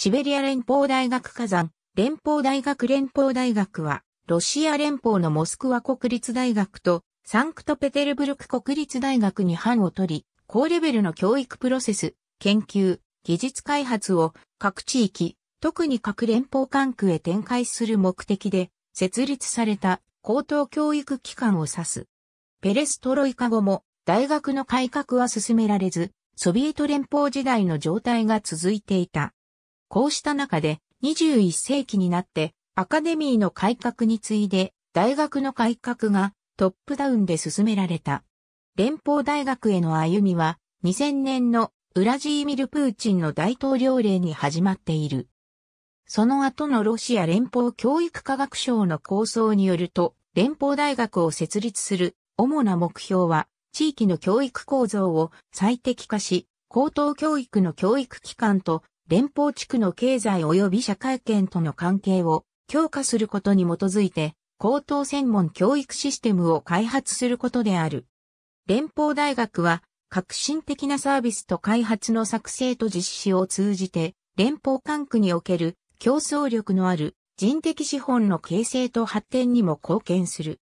シベリア連邦大学火山、連邦大学連邦大学は、ロシア連邦のモスクワ国立大学とサンクトペテルブルク国立大学に班を取り、高レベルの教育プロセス、研究、技術開発を各地域、特に各連邦管区へ展開する目的で設立された高等教育機関を指す。ペレストロイカ後も大学の改革は進められず、ソビエト連邦時代の状態が続いていた。こうした中で21世紀になってアカデミーの改革に次いで大学の改革がトップダウンで進められた。連邦大学への歩みは2000年のウラジーミル・プーチンの大統領令に始まっている。その後のロシア連邦教育科学省の構想によると、連邦大学を設立する主な目標は、地域の教育構造を最適化し、高等教育の教育機関と連邦地区の経済及び社会圏との関係を強化することに基づいて、高等専門教育システムを開発することである。連邦大学は、革新的なサービスと開発の作成と実施を通じて、連邦管区における競争力のある人的資本の形成と発展にも貢献する。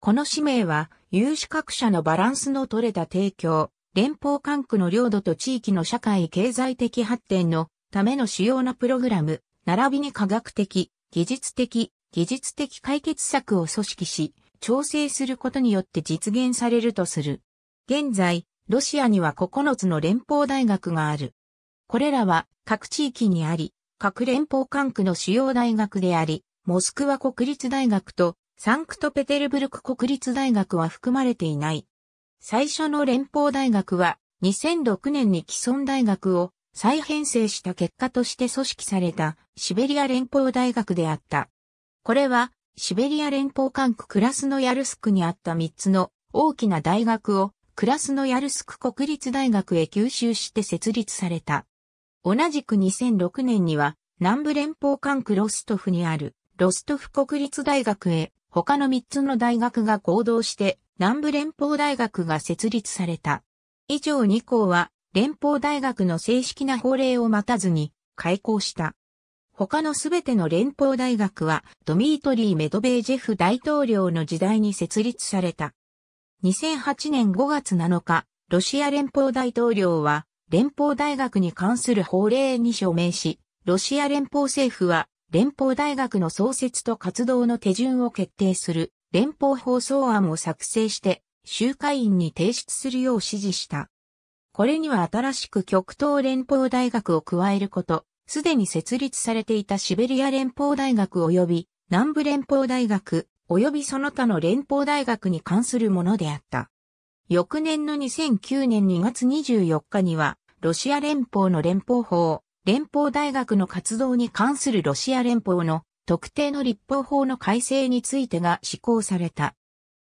この使命は、有資格者のバランスの取れた提供、連邦管区の領土と地域の社会経済的発展のための主要なプログラム、並びに科学的、技術的、技術的解決策を組織し、調整することによって実現されるとする。現在、ロシアには9つの連邦大学がある。これらは各地域にあり、各連邦管区の主要大学であり、モスクワ国立大学とサンクトペテルブルク国立大学は含まれていない。最初の連邦大学は2006年に既存大学を再編成した結果として組織されたシベリア連邦大学であった。これはシベリア連邦管区クラスノヤルスクにあった3つの大きな大学をクラスノヤルスク国立大学へ吸収して設立された。同じく2006年には南部連邦管区ロストフにあるロストフ国立大学へ他の3つの大学が合同して南部連邦大学が設立された。以上2校は連邦大学の正式な法令を待たずに開校した。他のすべての連邦大学はドミートリー・メドベージェフ大統領の時代に設立された。2008年5月7日、ロシア連邦大統領は連邦大学に関する法令に署名し、ロシア連邦政府は連邦大学の創設と活動の手順を決定する連邦放送案を作成して、集会員に提出するよう指示した。これには新しく極東連邦大学を加えること、すでに設立されていたシベリア連邦大学及び南部連邦大学及びその他の連邦大学に関するものであった。翌年の2009年2月24日には、ロシア連邦の連邦法、連邦大学の活動に関するロシア連邦の特定の立法法の改正についてが施行された。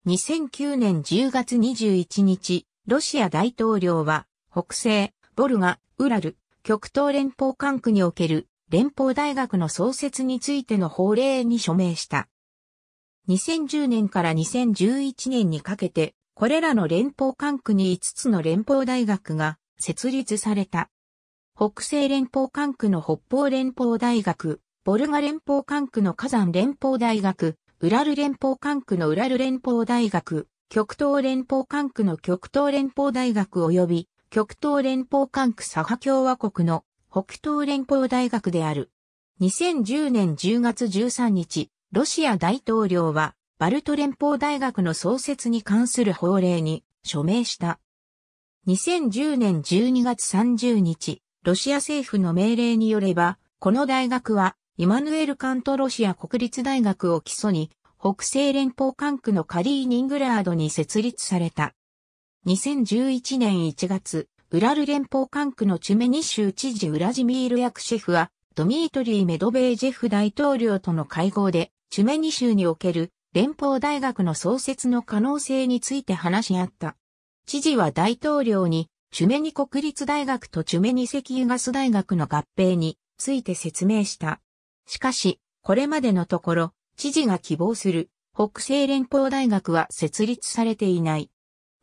2009年10月21日、ロシア大統領は、北西、ボルガ、ウラル、極東連邦管区における連邦大学の創設についての法令に署名した。2010年から2011年にかけて、これらの連邦管区に5つの連邦大学が設立された。北西連邦管区の北方連邦大学、ボルガ連邦管区の火山連邦大学、ウラル連邦管区のウラル連邦大学、極東連邦管区の極東連邦大学及び極東連邦管区サハ共和国の北東連邦大学である。2010年10月13日、ロシア大統領はバルト連邦大学の創設に関する法令に署名した。2010年12月30日、ロシア政府の命令によれば、この大学はイマヌエル・カントロシア国立大学を基礎に、北西連邦管区のカリーニングラードに設立された。2011年1月、ウラル連邦管区のチュメニ州知事ウラジミール・ヤクシェフは、ドミートリー・メドベージェフ大統領との会合で、チュメニ州における連邦大学の創設の可能性について話し合った。知事は大統領に、チュメニ国立大学とチュメニ石油ガス大学の合併について説明した。しかし、これまでのところ、知事が希望する北西連邦大学は設立されていない。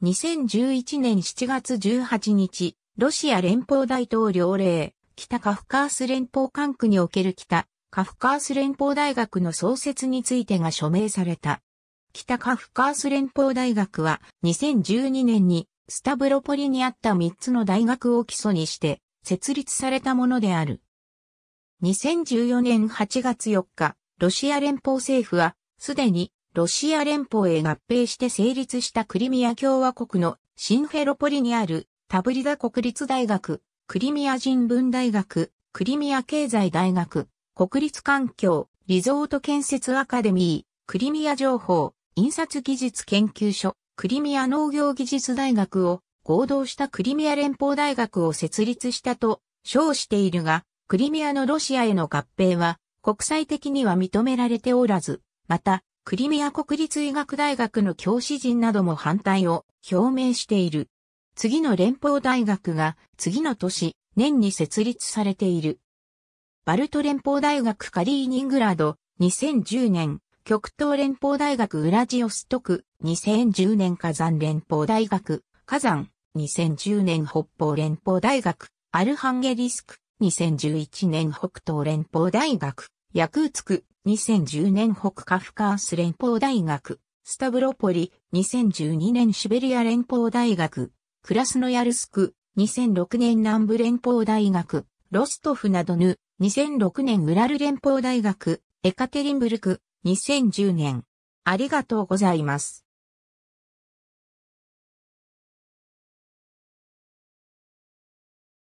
2011年7月18日、ロシア連邦大統領令、北カフカース連邦管区における北カフカース連邦大学の創設についてが署名された。北カフカース連邦大学は2012年にスタブロポリにあった3つの大学を基礎にして設立されたものである。2014年8月4日、ロシア連邦政府は、すでにロシア連邦へ合併して成立したクリミア共和国のシンフェロポリにあるタブリダ国立大学、クリミア人文大学、クリミア経済大学、国立環境、リゾート建設アカデミー、クリミア情報、印刷技術研究所、クリミア農業技術大学を合同したクリミア連邦大学を設立したと称しているが、クリミアのロシアへの合併は国際的には認められておらず、また、クリミア国立医学大学の教師陣なども反対を表明している。次の連邦大学が次の年、年に設立されている。バルト連邦大学カリーニングラード、2010年、極東連邦大学ウラジオストク、2010年火山連邦大学、火山、2010年北方連邦大学、アルハンゲリスク、2011年北東連邦大学、ヤクーツク、2010年北カフカース連邦大学、スタブロポリ、2012年シベリア連邦大学、クラスノヤルスク、2006年南部連邦大学、ロストフなどぬ、2006年ウラル連邦大学、エカテリンブルク、2010年。ありがとうございます。